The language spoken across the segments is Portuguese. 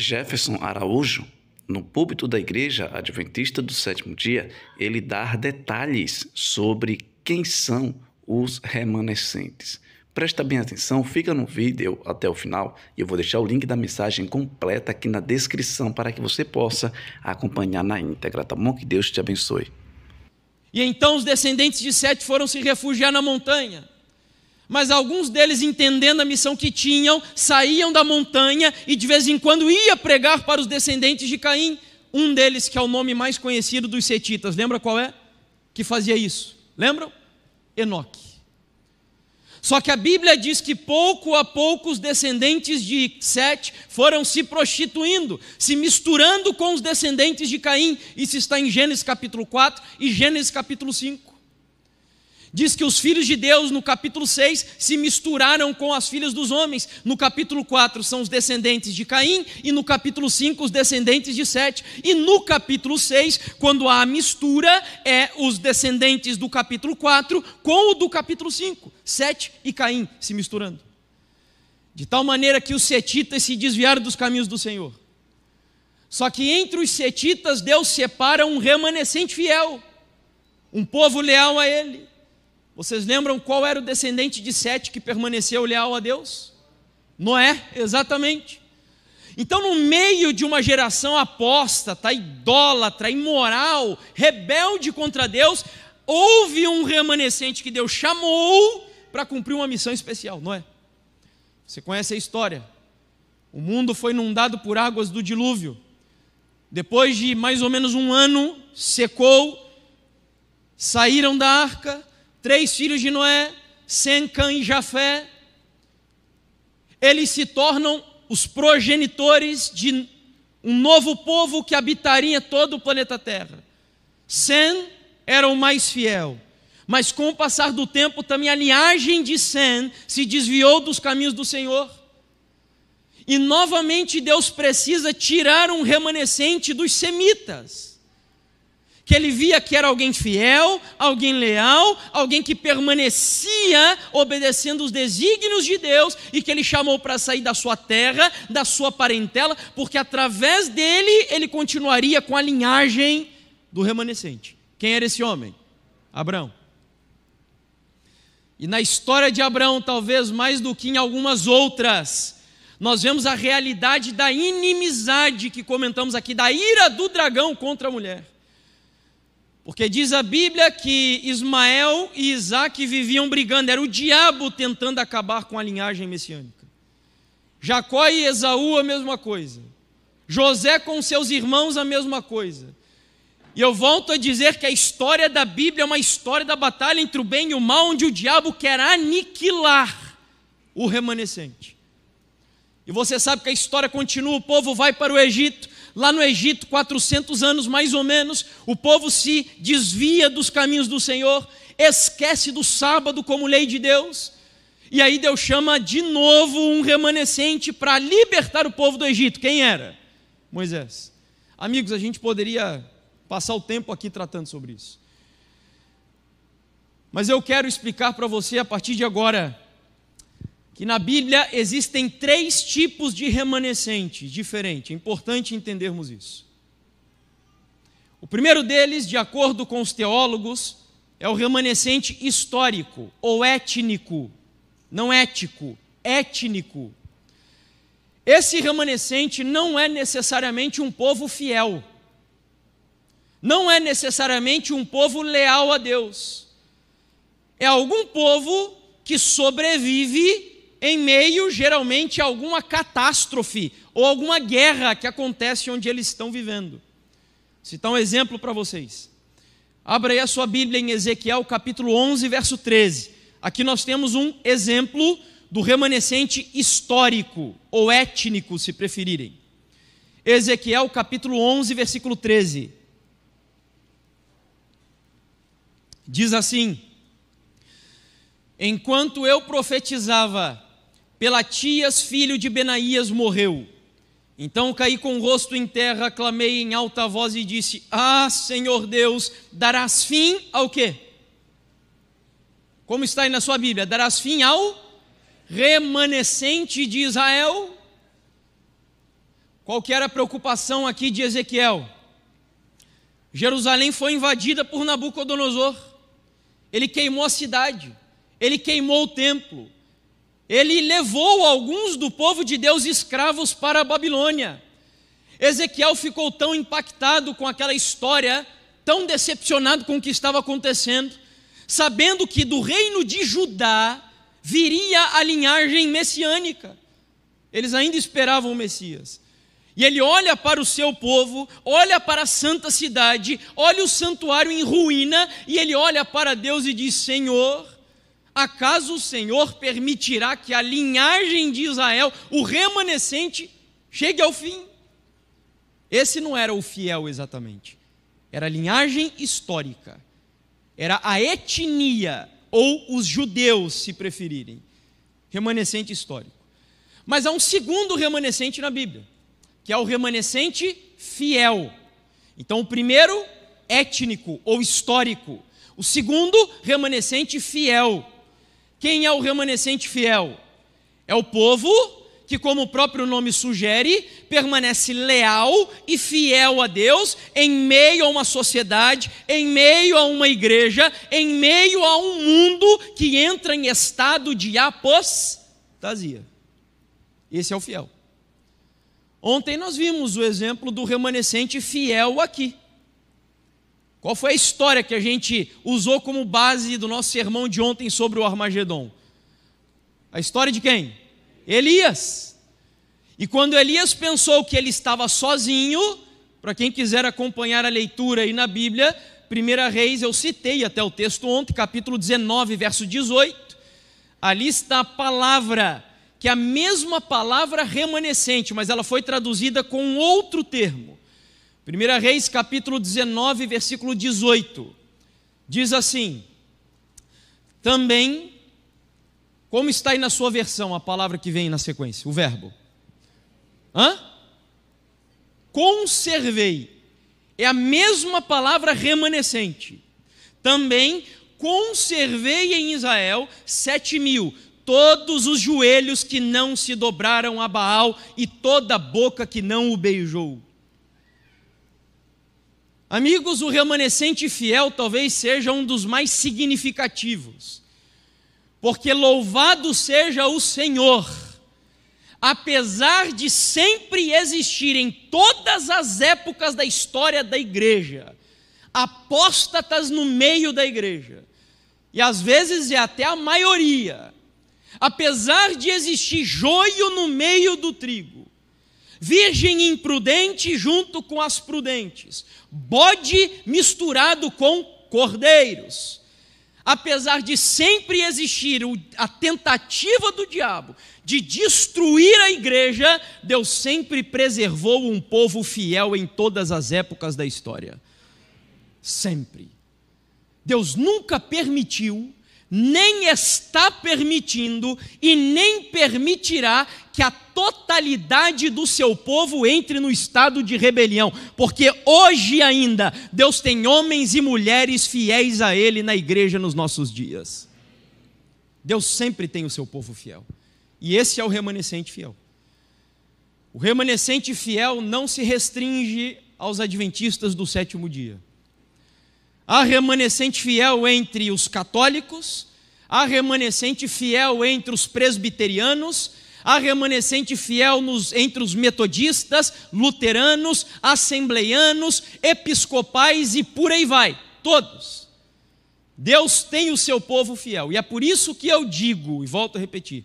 Jefferson Araújo, no púlpito da Igreja Adventista do Sétimo Dia, ele dá detalhes sobre quem são os remanescentes. Presta bem atenção, fica no vídeo até o final e eu vou deixar o link da mensagem completa aqui na descrição para que você possa acompanhar na íntegra, tá bom? Que Deus te abençoe. E então os descendentes de Sete foram se refugiar na montanha. Mas alguns deles, entendendo a missão que tinham, saíam da montanha e de vez em quando ia pregar para os descendentes de Caim. Um deles, que é o nome mais conhecido dos setitas, lembra qual é? Que fazia isso. Lembram? Enoque. Só que a Bíblia diz que pouco a pouco os descendentes de Sete foram se prostituindo, se misturando com os descendentes de Caim. Isso está em Gênesis capítulo 4 e Gênesis capítulo 5. Diz que os filhos de Deus, no capítulo 6, se misturaram com as filhas dos homens. No capítulo 4 são os descendentes de Caim, e no capítulo 5, os descendentes de Sete. E no capítulo 6, quando há a mistura, é os descendentes do capítulo 4 com o do capítulo 5. Sete e Caim se misturando. De tal maneira que os setitas se desviaram dos caminhos do Senhor. Só que entre os setitas, Deus separa um remanescente fiel, um povo leal a Ele. Vocês lembram qual era o descendente de Sete que permaneceu leal a Deus? Noé, exatamente. Então, no meio de uma geração apóstata, idólatra, imoral, rebelde contra Deus, houve um remanescente que Deus chamou para cumprir uma missão especial, Noé. Você conhece a história? O mundo foi inundado por águas do dilúvio. Depois de mais ou menos um ano, secou, saíram da arca, três filhos de Noé, Sem, Cã e Jafé, eles se tornam os progenitores de um novo povo que habitaria todo o planeta Terra. Sem era o mais fiel, mas com o passar do tempo também a linhagem de Sem se desviou dos caminhos do Senhor. E novamente Deus precisa tirar um remanescente dos semitas que ele via que era alguém fiel, alguém leal, alguém que permanecia obedecendo os desígnios de Deus e que ele chamou para sair da sua terra, da sua parentela, porque através dele ele continuaria com a linhagem do remanescente. Quem era esse homem? Abraão. E na história de Abraão, talvez mais do que em algumas outras, nós vemos a realidade da inimizade que comentamos aqui, da ira do dragão contra a mulher. Porque diz a Bíblia que Ismael e Isaac viviam brigando, era o diabo tentando acabar com a linhagem messiânica. Jacó e Esaú, a mesma coisa. José com seus irmãos, a mesma coisa. E eu volto a dizer que a história da Bíblia é uma história da batalha entre o bem e o mal, onde o diabo quer aniquilar o remanescente. E você sabe que a história continua: o povo vai para o Egito, lá no Egito, 400 anos mais ou menos, o povo se desvia dos caminhos do Senhor, esquece do sábado como lei de Deus. E aí Deus chama de novo um remanescente para libertar o povo do Egito. Quem era? Moisés. Amigos, a gente poderia passar o tempo aqui tratando sobre isso. Mas eu quero explicar para você a partir de agora que na Bíblia existem três tipos de remanescente diferente. É importante entendermos isso. O primeiro deles, de acordo com os teólogos, é o remanescente histórico ou étnico, não ético, étnico. Esse remanescente não é necessariamente um povo fiel, não é necessariamente um povo leal a Deus. É algum povo que sobrevive em meio, geralmente, a alguma catástrofe ou alguma guerra que acontece onde eles estão vivendo. Citar um exemplo para vocês. Abra aí a sua Bíblia em Ezequiel capítulo 11, verso 13. Aqui nós temos um exemplo do remanescente histórico ou étnico, se preferirem. Ezequiel capítulo 11, versículo 13. Diz assim: Enquanto eu profetizava, Pelatias, filho de Benaías, morreu. Então caí com o rosto em terra, clamei em alta voz e disse: Ah, Senhor Deus, darás fim ao quê? Como está aí na sua Bíblia? Darás fim ao remanescente de Israel? Qual que era a preocupação aqui de Ezequiel? Jerusalém foi invadida por Nabucodonosor. Ele queimou a cidade, ele queimou o templo, ele levou alguns do povo de Deus escravos para a Babilônia. Ezequiel ficou tão impactado com aquela história, tão decepcionado com o que estava acontecendo, sabendo que do reino de Judá viria a linhagem messiânica. Eles ainda esperavam o Messias. E ele olha para o seu povo, olha para a santa cidade, olha o santuário em ruína, e ele olha para Deus e diz: Senhor, Acaso o Senhor permitirá que a linhagem de Israel, o remanescente, chegue ao fim? Esse não era o fiel exatamente. Era a linhagem histórica. Era a etnia, ou os judeus, se preferirem. Remanescente histórico. Mas há um segundo remanescente na Bíblia, que é o remanescente fiel. Então, o primeiro, étnico ou histórico. O segundo, remanescente fiel. Quem é o remanescente fiel? É o povo que, como o próprio nome sugere, permanece leal e fiel a Deus em meio a uma sociedade, em meio a uma igreja, em meio a um mundo que entra em estado de apostasia. Esse é o fiel. Ontem nós vimos o exemplo do remanescente fiel aqui. Qual foi a história que a gente usou como base do nosso sermão de ontem sobre o Armagedon? A história de quem? Elias. E quando Elias pensou que ele estava sozinho, para quem quiser acompanhar a leitura aí na Bíblia, Primeira Reis, eu citei até o texto ontem, capítulo 19, verso 18. Ali está a palavra, que é a mesma palavra remanescente, mas ela foi traduzida com outro termo. 1 Reis capítulo 19, versículo 18. Diz assim: Também, como está aí na sua versão a palavra que vem na sequência, o verbo? Hã? Conservei. É a mesma palavra remanescente. Também conservei em Israel sete mil, todos os joelhos que não se dobraram a Baal e toda boca que não o beijou. Amigos, o remanescente fiel talvez seja um dos mais significativos, porque louvado seja o Senhor, apesar de sempre existir em todas as épocas da história da igreja, apóstatas no meio da igreja, e às vezes é até a maioria, apesar de existir joio no meio do trigo, virgem imprudente junto com as prudentes, bode misturado com cordeiros. Apesar de sempre existir a tentativa do diabo de destruir a igreja, Deus sempre preservou um povo fiel em todas as épocas da história. Sempre. Deus nunca permitiu nem está permitindo e nem permitirá que a totalidade do seu povo entre no estado de rebelião, porque hoje ainda Deus tem homens e mulheres fiéis a Ele na igreja nos nossos dias. Deus sempre tem o seu povo fiel, e esse é o remanescente fiel. O remanescente fiel não se restringe aos adventistas do sétimo dia. Há remanescente fiel entre os católicos, há remanescente fiel entre os presbiterianos, há remanescente fiel nos, entre os metodistas, luteranos, assembleianos, episcopais e por aí vai, todos. Deus tem o seu povo fiel, e é por isso que eu digo, e volto a repetir,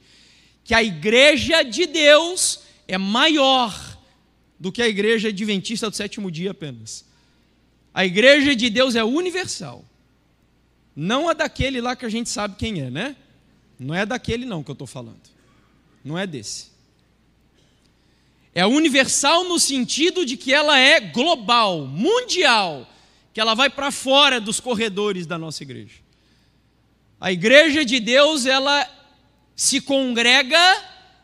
que a igreja de Deus é maior do que a igreja adventista do sétimo dia apenas. A igreja de Deus é universal. Não a daquele lá que a gente sabe quem é, né? Não é daquele não que eu estou falando. Não é desse. É universal no sentido de que ela é global, mundial, que ela vai para fora dos corredores da nossa igreja. A igreja de Deus, ela se congrega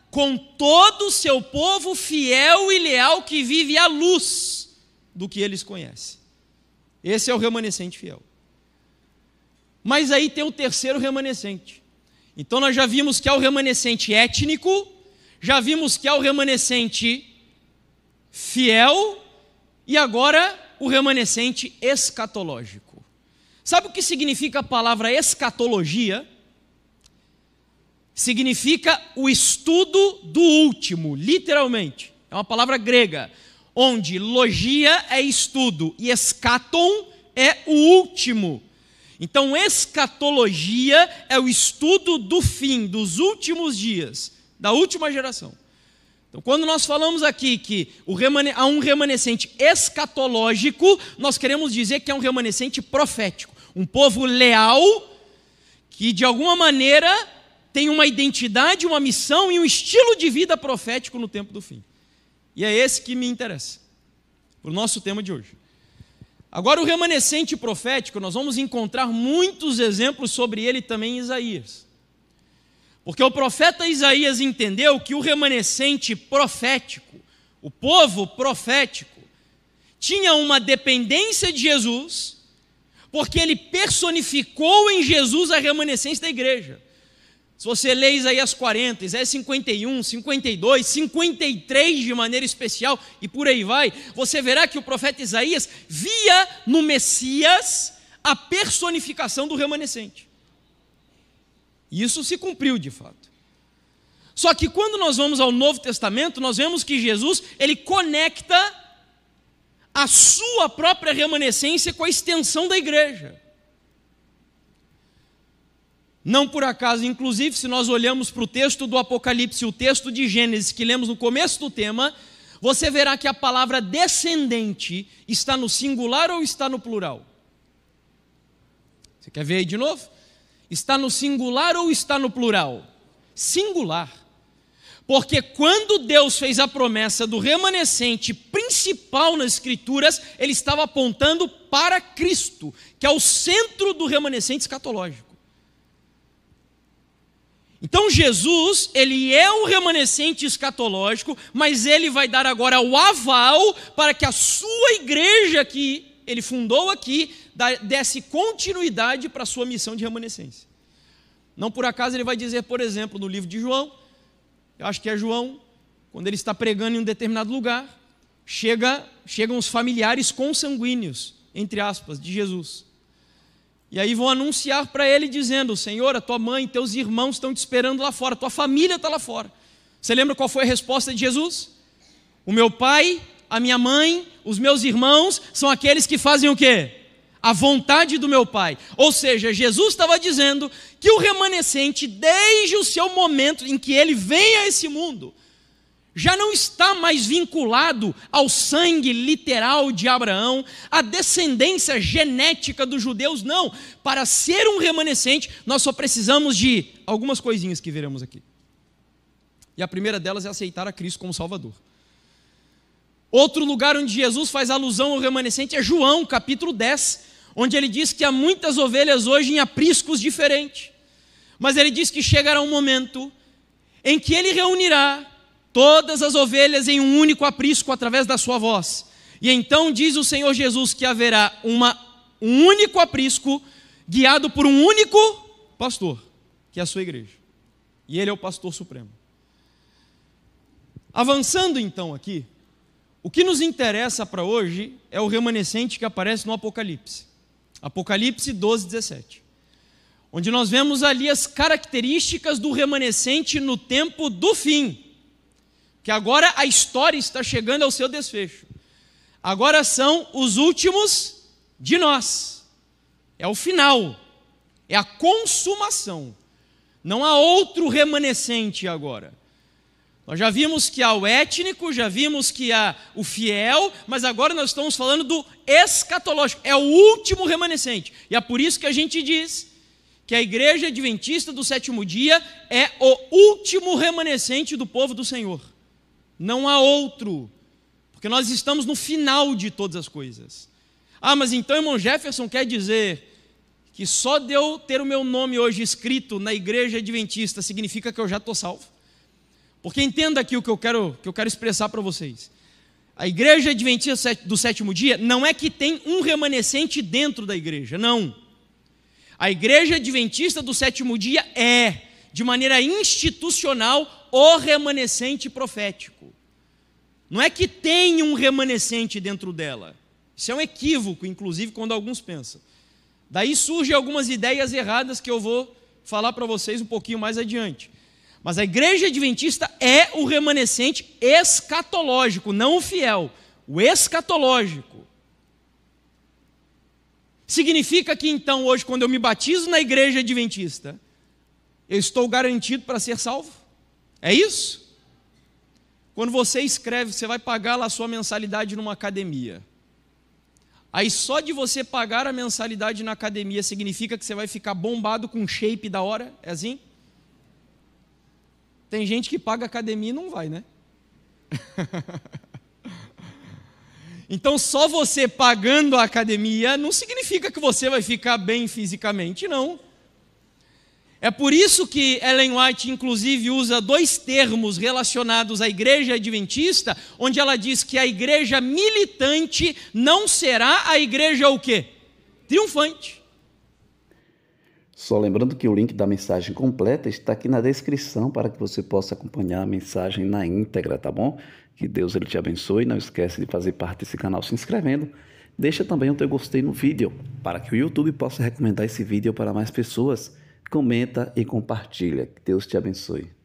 com todo o seu povo fiel e leal que vive à luz do que eles conhecem. Esse é o remanescente fiel. Mas aí tem o terceiro remanescente. Então nós já vimos que há é o remanescente étnico, já vimos que há é o remanescente fiel e agora o remanescente escatológico. Sabe o que significa a palavra escatologia? Significa o estudo do último, literalmente. É uma palavra grega onde logia é estudo e escaton é o último. Então, escatologia é o estudo do fim, dos últimos dias, da última geração. Então, quando nós falamos aqui que há um remanescente escatológico, nós queremos dizer que é um remanescente profético, um povo leal que de alguma maneira tem uma identidade, uma missão e um estilo de vida profético no tempo do fim. E é esse que me interessa, para o nosso tema de hoje. Agora, o remanescente profético, nós vamos encontrar muitos exemplos sobre ele também em Isaías. Porque o profeta Isaías entendeu que o remanescente profético, o povo profético, tinha uma dependência de Jesus, porque ele personificou em Jesus a remanescência da igreja. Se você lê Isaías 40, Isaías 51, 52, 53 de maneira especial e por aí vai, você verá que o profeta Isaías via no Messias a personificação do remanescente. Isso se cumpriu de fato. Só que quando nós vamos ao Novo Testamento, nós vemos que Jesus, ele conecta a sua própria remanescência com a extensão da igreja. Não por acaso, inclusive, se nós olhamos para o texto do Apocalipse, o texto de Gênesis que lemos no começo do tema, você verá que a palavra descendente está no singular ou está no plural? Você quer ver aí de novo? Está no singular ou está no plural? Singular. Porque quando Deus fez a promessa do remanescente principal nas Escrituras, ele estava apontando para Cristo, que é o centro do remanescente escatológico. Então Jesus, ele é o remanescente escatológico, mas ele vai dar agora o aval para que a sua igreja que ele fundou aqui desse continuidade para a sua missão de remanescência. Não por acaso ele vai dizer, por exemplo, no livro de João, eu acho que é João, quando ele está pregando em um determinado lugar, chega, chegam os familiares consanguíneos, entre aspas, de Jesus. E aí vão anunciar para ele dizendo: Senhor, a tua mãe, teus irmãos estão te esperando lá fora, tua família está lá fora. Você lembra qual foi a resposta de Jesus? O meu pai, a minha mãe, os meus irmãos são aqueles que fazem o quê? A vontade do meu pai. Ou seja, Jesus estava dizendo que o remanescente, desde o seu momento em que ele vem a esse mundo, já não está mais vinculado ao sangue literal de Abraão, à descendência genética dos judeus, não. Para ser um remanescente, nós só precisamos de algumas coisinhas que veremos aqui. E a primeira delas é aceitar a Cristo como Salvador. Outro lugar onde Jesus faz alusão ao remanescente é João, capítulo 10, onde ele diz que há muitas ovelhas hoje em apriscos diferentes. Mas ele diz que chegará um momento em que ele reunirá todas as ovelhas em um único aprisco através da sua voz. E então diz o Senhor Jesus que haverá uma, um único aprisco guiado por um único pastor, que é a sua igreja. E ele é o pastor supremo. Avançando então aqui, o que nos interessa para hoje é o remanescente que aparece no Apocalipse. Apocalipse 12, 17. Onde nós vemos ali as características do remanescente no tempo do fim que agora a história está chegando ao seu desfecho. Agora são os últimos de nós. É o final. É a consumação. Não há outro remanescente agora. Nós já vimos que há o étnico, já vimos que há o fiel, mas agora nós estamos falando do escatológico, é o último remanescente. E é por isso que a gente diz que a igreja adventista do sétimo dia é o último remanescente do povo do Senhor não há outro, porque nós estamos no final de todas as coisas. Ah, mas então, irmão Jefferson quer dizer que só de eu ter o meu nome hoje escrito na igreja adventista significa que eu já estou salvo? Porque entenda aqui o que eu quero, que eu quero expressar para vocês. A igreja adventista do sétimo dia não é que tem um remanescente dentro da igreja, não. A igreja adventista do sétimo dia é, de maneira institucional, o remanescente profético. Não é que tem um remanescente dentro dela. Isso é um equívoco, inclusive, quando alguns pensam. Daí surgem algumas ideias erradas que eu vou falar para vocês um pouquinho mais adiante. Mas a igreja adventista é o remanescente escatológico, não o fiel, o escatológico. Significa que então hoje, quando eu me batizo na igreja adventista, eu estou garantido para ser salvo? É isso? Quando você escreve, você vai pagar lá a sua mensalidade numa academia. Aí só de você pagar a mensalidade na academia significa que você vai ficar bombado com shape da hora? É assim? Tem gente que paga academia e não vai, né? então só você pagando a academia não significa que você vai ficar bem fisicamente, não. É por isso que Ellen White, inclusive, usa dois termos relacionados à igreja adventista, onde ela diz que a igreja militante não será a igreja o quê? Triunfante. Só lembrando que o link da mensagem completa está aqui na descrição para que você possa acompanhar a mensagem na íntegra, tá bom? Que Deus ele te abençoe. Não esquece de fazer parte desse canal se inscrevendo. Deixa também o teu gostei no vídeo, para que o YouTube possa recomendar esse vídeo para mais pessoas comenta e compartilha. Que Deus te abençoe.